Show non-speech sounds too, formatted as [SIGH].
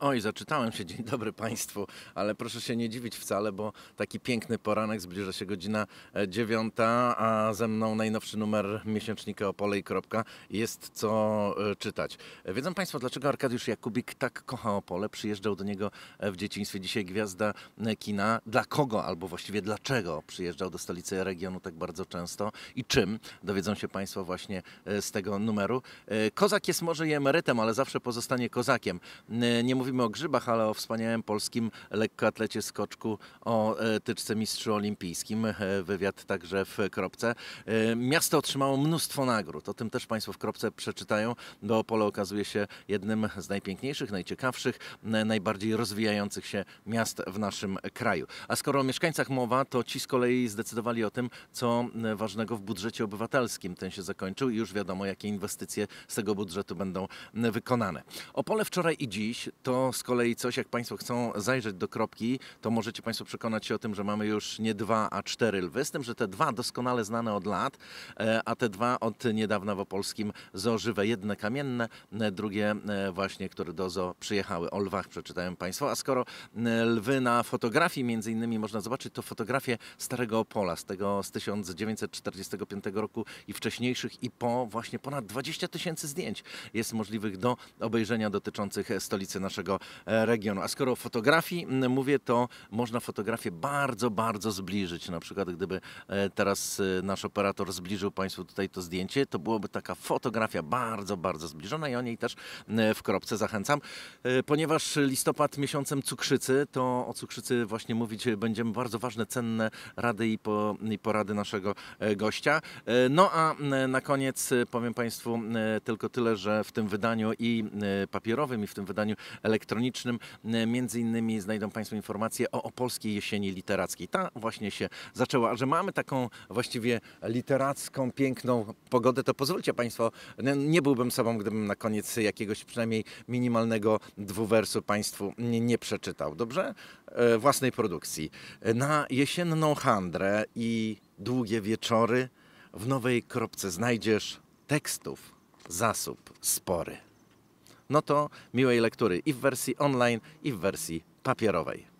Oj, zaczytałem się, [LAUGHS] dzień dobry Państwu, ale proszę się nie dziwić wcale, bo taki piękny poranek, zbliża się godzina e, dziewiąta, a ze mną najnowszy numer miesięcznika Opole i kropka. Jest co e, czytać. E, wiedzą Państwo, dlaczego Arkadiusz Jakubik tak kocha Opole, przyjeżdżał do niego w dzieciństwie, dzisiaj gwiazda kina. Dla kogo, albo właściwie dlaczego przyjeżdżał do stolicy regionu tak bardzo często i czym, dowiedzą się Państwo właśnie z tego numeru. Kozak jest może i emerytem, ale zawsze pozostanie kozakiem. Nie mówimy o grzybach, ale o wspaniałym polskim lekkoatlecie skoczku, o e, tyczce mistrzu olimpijskim. E, wywiad także w Kropce. E, miasto otrzymało mnóstwo nagród. O tym też Państwo w Kropce przeczytają, bo Opole okazuje się jednym z najpiękniejszych, najciekawszych, najbardziej rozwijających się miast w naszym kraju. A skoro o mieszkańcach mowa, to ci z kolei zdecydowali o tym, co ważnego w budżecie obywatelskim. Ten się zakończył i już wiadomo, jakie inwestycje z tego budżetu będą wykonane. Opole wczoraj i dziś to to z kolei coś, jak Państwo chcą zajrzeć do kropki, to możecie Państwo przekonać się o tym, że mamy już nie dwa, a cztery lwy, z tym, że te dwa doskonale znane od lat, e, a te dwa od niedawna w Opolskim zoo żywe, jedne kamienne, e, drugie e, właśnie, które do zoo przyjechały. O lwach przeczytałem Państwu, a skoro lwy na fotografii między innymi można zobaczyć, to fotografie Starego Opola z tego z 1945 roku i wcześniejszych i po właśnie ponad 20 tysięcy zdjęć jest możliwych do obejrzenia dotyczących stolicy naszego naszego e, regionu. A skoro o fotografii mówię, to można fotografię bardzo, bardzo zbliżyć. Na przykład gdyby e, teraz e, nasz operator zbliżył Państwu tutaj to zdjęcie, to byłoby taka fotografia bardzo, bardzo zbliżona i o niej też w kropce zachęcam. Ponieważ listopad miesiącem cukrzycy, to o cukrzycy właśnie mówić będziemy bardzo ważne, cenne rady i, po, i porady naszego gościa. No a na koniec powiem Państwu tylko tyle, że w tym wydaniu i papierowym, i w tym wydaniu elektronicznym. E, między innymi znajdą Państwo informacje o opolskiej jesieni literackiej. Ta właśnie się zaczęła, a że mamy taką właściwie literacką, piękną pogodę, to pozwólcie Państwo, nie byłbym sobą, gdybym na koniec jakiegoś przynajmniej minimalnego dwuwersu Państwu nie przeczytał. Dobrze? E, własnej produkcji. E, na jesienną handrę i długie wieczory w nowej kropce znajdziesz tekstów, zasób spory no to miłej lektury i w wersji online, i w wersji papierowej.